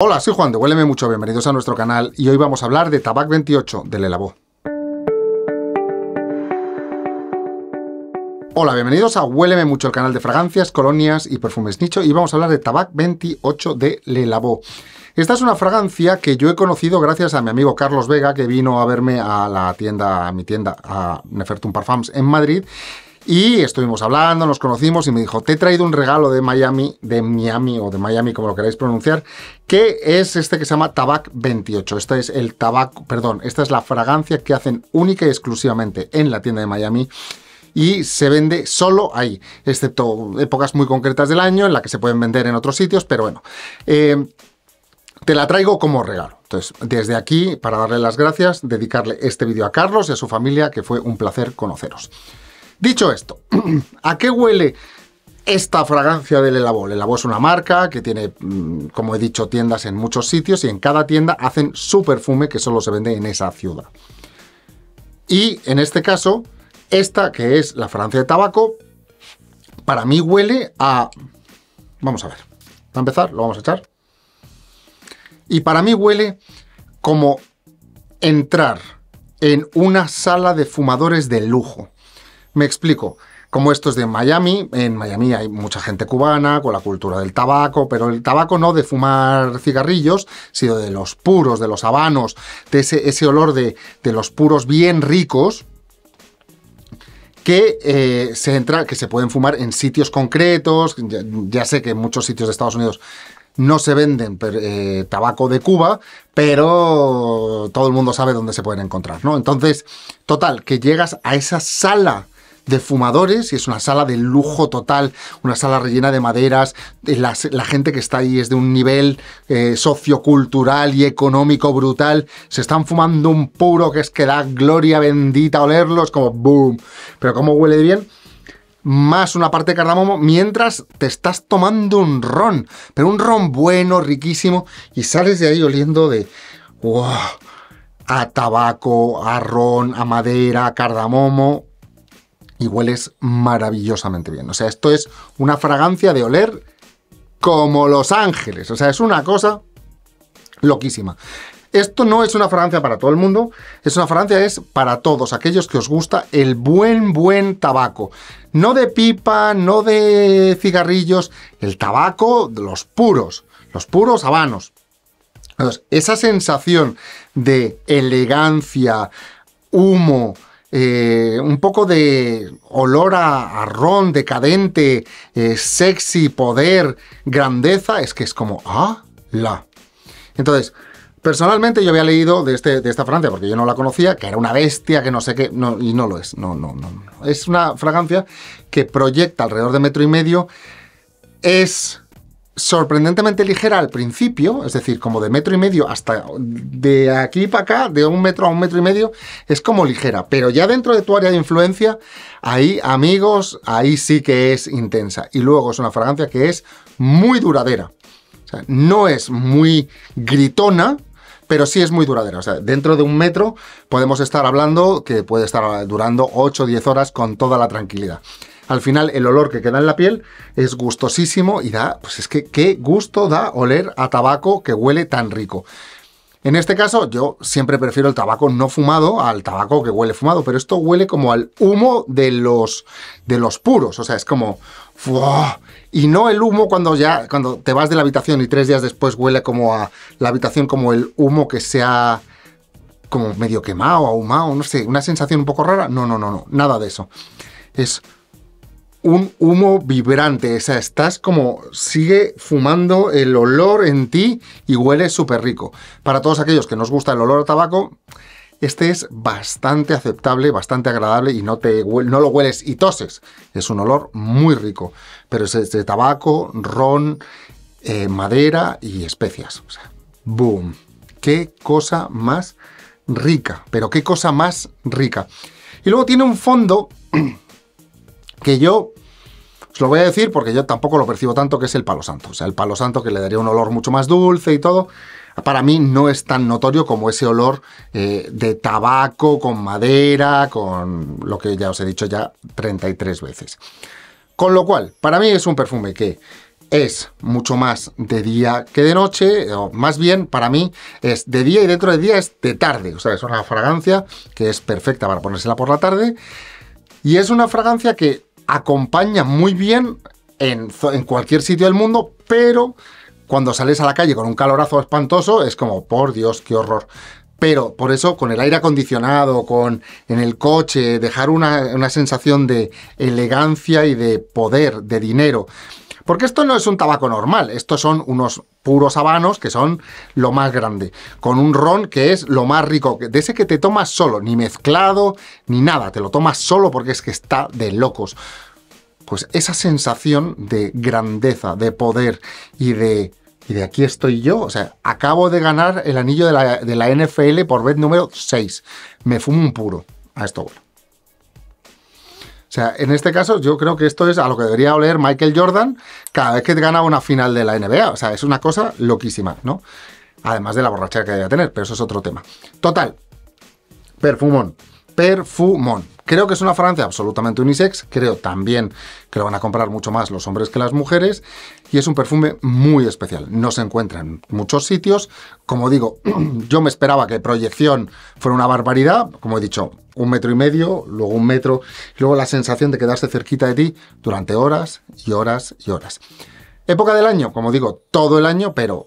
Hola, soy Juan de Huéleme Mucho, bienvenidos a nuestro canal y hoy vamos a hablar de Tabac 28 de Lelabó. Hola, bienvenidos a Huéleme Mucho, el canal de fragancias, colonias y perfumes nicho y vamos a hablar de Tabac 28 de Lelabó. Esta es una fragancia que yo he conocido gracias a mi amigo Carlos Vega que vino a verme a la tienda, a mi tienda, a Nefertum Parfums en Madrid y estuvimos hablando, nos conocimos y me dijo, te he traído un regalo de Miami, de Miami o de Miami, como lo queráis pronunciar, que es este que se llama Tabac 28. Este es el tabaco, perdón, esta es la fragancia que hacen única y exclusivamente en la tienda de Miami y se vende solo ahí, excepto épocas muy concretas del año en la que se pueden vender en otros sitios, pero bueno. Eh, te la traigo como regalo. Entonces, desde aquí, para darle las gracias, dedicarle este vídeo a Carlos y a su familia, que fue un placer conoceros. Dicho esto, ¿a qué huele esta fragancia del Elabo. El es una marca que tiene, mm, como he dicho, tiendas en muchos sitios y en cada tienda hacen su perfume que solo se vende en esa ciudad. Y en este caso, esta que es la fragancia de tabaco, para mí huele a... Vamos a ver. Para empezar, lo vamos a echar. Y para mí huele como entrar en una sala de fumadores de lujo. Me explico como estos de Miami. En Miami hay mucha gente cubana con la cultura del tabaco, pero el tabaco no de fumar cigarrillos, sino de los puros, de los habanos, de ese, olor de, de los puros bien ricos, que, eh, se entra, que se pueden fumar en sitios concretos. Ya, sé que en muchos sitios de Estados Unidos no se venden eh, tabaco de Cuba, pero todo el mundo sabe dónde se pueden encontrar, ¿no? Entonces, total, que llegas a esa sala de fumadores y es una sala de lujo total, una sala rellena de maderas. Eh, la, gente que está ahí es de un nivel eh, sociocultural y económico brutal. Se están fumando un puro que es que da gloria bendita olerlos, como boom. Pero como huele de bien más una parte de cardamomo mientras te estás tomando un ron, pero un ron bueno, riquísimo, y sales de ahí oliendo de wow, a tabaco, a ron, a madera, a cardamomo, y hueles maravillosamente bien. O sea, esto es una fragancia de oler como Los Ángeles. O sea, es una cosa loquísima. Esto no es una fragancia para todo el mundo, es una fragancia es para todos aquellos que os gusta el buen, buen tabaco. No de pipa, no de cigarrillos, el tabaco de los puros, los puros habanos. esa sensación de elegancia, humo, eh, un poco de olor a, a ron decadente, eh, sexy, poder, grandeza, es que es como, ah, la. Entonces, personalmente yo había leído de, este, de esta fragancia, porque yo no la conocía, que era una bestia, que no sé qué, no, y no lo es, no, no, no. no. Es una fragancia que proyecta alrededor de metro y medio, es sorprendentemente ligera al principio, es decir, como de metro y medio hasta de aquí para acá, de un metro a un metro y medio, es como ligera, pero ya dentro de tu área de influencia, ahí amigos, ahí sí que es intensa. Y luego es una fragancia que es muy duradera. no es muy gritona, pero sí es muy duradera. O sea, dentro de un metro podemos estar hablando que puede estar durando 8 o 10 horas con toda la tranquilidad. Al final el olor que queda en la piel es gustosísimo y da, pues es que qué gusto da oler a tabaco que huele tan rico. En este caso yo siempre prefiero el tabaco no fumado al tabaco que huele fumado, pero esto huele como al humo de los, de los puros, o sea, es como... Y no el humo cuando ya cuando te vas de la habitación y tres días después huele como a la habitación como el humo que se ha como medio quemado, ahumado, no sé, una sensación un poco rara. No, no, no, no, nada de eso. Es un humo vibrante. O sea, estás como, sigue fumando el olor en ti y huele súper rico. Para todos aquellos que nos gusta el olor a tabaco, este es bastante aceptable, bastante agradable y no, te, no lo hueles y toses. Es un olor muy rico, pero es de tabaco, ron, eh, madera y especias. O sea, ¡Boom! ¡Qué cosa más rica! Pero qué cosa más rica. Y luego tiene un fondo que yo os lo voy a decir porque yo tampoco lo percibo tanto que es el palo santo. O sea, el palo santo que le daría un olor mucho más dulce y todo, para mí no es tan notorio como ese olor eh, de tabaco, con madera, con lo que ya os he dicho ya 33 veces. Con lo cual, para mí es un perfume que es mucho más de día que de noche, o más bien para mí es de día y dentro de día es de tarde. O sea, es una fragancia que es perfecta para ponérsela por la tarde. Y es una fragancia que acompaña muy bien en, cualquier sitio del mundo, pero cuando sales a la calle con un calorazo espantoso es como, por Dios, qué horror. Pero por eso, con el aire acondicionado, con en el coche, dejar una, una sensación de elegancia y de poder, de dinero. Porque esto no es un tabaco normal, estos son unos puros habanos que son lo más grande, con un ron que es lo más rico, de ese que te tomas solo, ni mezclado, ni nada, te lo tomas solo porque es que está de locos. Pues esa sensación de grandeza, de poder y de y de aquí estoy yo. O sea, acabo de ganar el anillo de la, NFL por vez número 6. Me fumo un puro. A esto o sea, en este caso yo creo que esto es a lo que debería oler Michael Jordan cada vez que gana una final de la NBA. O sea, es una cosa loquísima, ¿no? Además de la borrachera que debería tener, pero eso es otro tema. Total, perfumón, perfumón. Creo que es una fragancia absolutamente unisex, creo también que lo van a comprar mucho más los hombres que las mujeres y es un perfume muy especial. No se encuentra en muchos sitios, como digo, yo me esperaba que proyección fuera una barbaridad, como he dicho, un metro y medio, luego un metro, luego la sensación de quedarse cerquita de ti durante horas y horas y horas. Época del año, como digo, todo el año, pero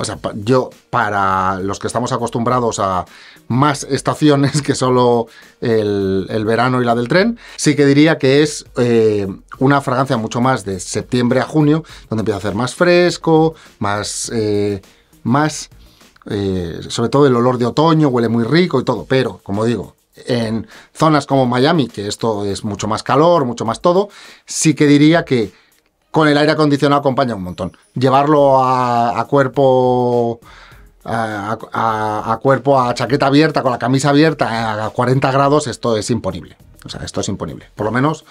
o sea, yo, para los que estamos acostumbrados a más estaciones que solo el, verano y la del tren, sí que diría que es eh, una fragancia mucho más de septiembre a junio, donde empieza a hacer más fresco, más... Eh, más eh, sobre todo el olor de otoño, huele muy rico y todo, pero, como digo, en zonas como Miami, que esto es mucho más calor, mucho más todo, sí que diría que con el aire acondicionado acompaña un montón. Llevarlo a, cuerpo... A, cuerpo, a chaqueta abierta, con la camisa abierta, a 40 grados, esto es imponible. O sea, esto es imponible. Por lo menos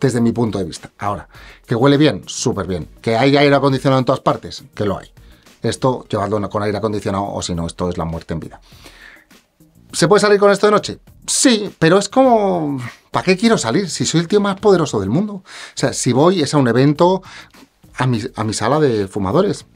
desde mi punto de vista. Ahora, que huele bien, súper bien. Que hay aire acondicionado en todas partes, que lo hay. Esto, llevarlo con aire acondicionado o si no, esto es la muerte en vida. ¿Se puede salir con esto de noche? Sí, pero es como... ¿Para qué quiero salir? Si soy el tío más poderoso del mundo. O sea, si voy es a un evento, a mi, sala de fumadores.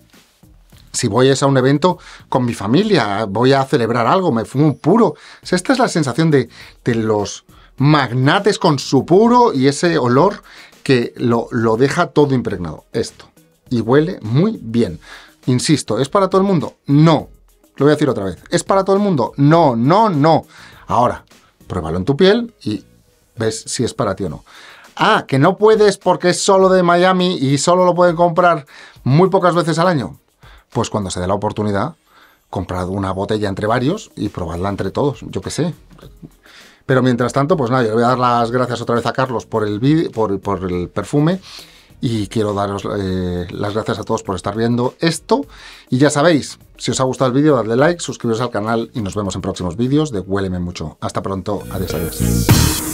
Si voy es a un evento con mi familia, voy a celebrar algo, me fumo un puro. esta es la sensación de, de los magnates con su puro y ese olor que lo, lo deja todo impregnado. Esto. Y huele muy bien. Insisto, ¿es para todo el mundo? No, lo voy a decir otra vez. ¿Es para todo el mundo? No, no, no. Ahora, pruébalo en tu piel y ves si es para ti o no. Ah, que no puedes porque es solo de Miami y solo lo pueden comprar muy pocas veces al año. Pues cuando se dé la oportunidad, comprad una botella entre varios y probadla entre todos, yo qué sé. Pero mientras tanto, pues nada, yo le voy a dar las gracias otra vez a Carlos por el, vídeo... por, el perfume y quiero daros eh, las gracias a todos por estar viendo esto. Y ya sabéis, si os ha gustado el vídeo, dadle like, suscribiros al canal y nos vemos en próximos vídeos de Huéleme Mucho. Hasta pronto. Adiós, adiós.